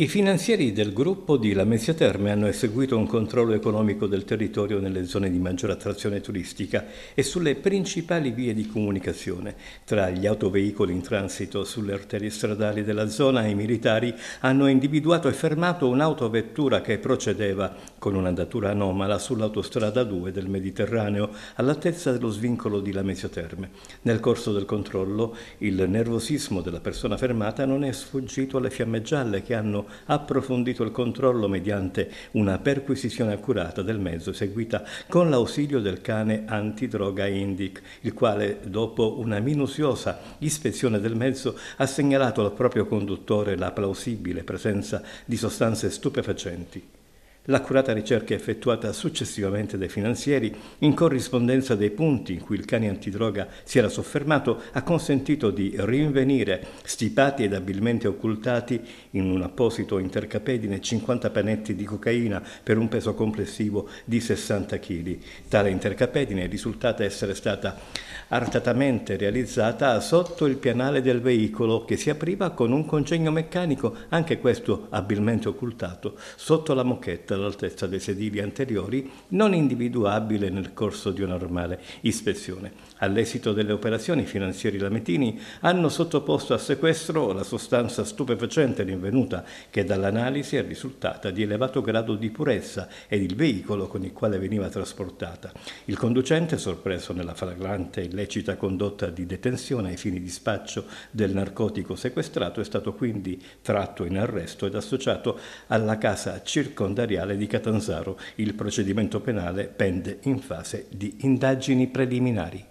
I finanzieri del gruppo di Lamezia Terme hanno eseguito un controllo economico del territorio nelle zone di maggiore attrazione turistica e sulle principali vie di comunicazione. Tra gli autoveicoli in transito sulle arterie stradali della zona, i militari hanno individuato e fermato un'autovettura che procedeva con un'andatura anomala sull'autostrada 2 del Mediterraneo all'altezza dello svincolo di Lamezia Terme. Nel corso del controllo il nervosismo della persona fermata non è sfuggito alle fiamme gialle che hanno approfondito il controllo mediante una perquisizione accurata del mezzo eseguita con l'ausilio del cane antidroga Indic, il quale dopo una minuziosa ispezione del mezzo ha segnalato al proprio conduttore la plausibile presenza di sostanze stupefacenti. L'accurata ricerca effettuata successivamente dai finanzieri, in corrispondenza dei punti in cui il cane antidroga si era soffermato, ha consentito di rinvenire, stipati ed abilmente occultati in un apposito intercapedine, 50 panetti di cocaina per un peso complessivo di 60 kg. Tale intercapedine è risultata essere stata artatamente realizzata sotto il pianale del veicolo che si apriva con un congegno meccanico, anche questo abilmente occultato, sotto la mochetta all'altezza dei sedili anteriori, non individuabile nel corso di una normale ispezione. All'esito delle operazioni, i finanzieri lametini hanno sottoposto a sequestro la sostanza stupefacente rinvenuta che dall'analisi è risultata di elevato grado di purezza ed il veicolo con il quale veniva trasportata. Il conducente, sorpreso nella flagrante illecita condotta di detenzione ai fini di spaccio del narcotico sequestrato, è stato quindi tratto in arresto ed associato alla casa circondariale Ministeriale di Catanzaro. Il procedimento penale pende in fase di indagini preliminari.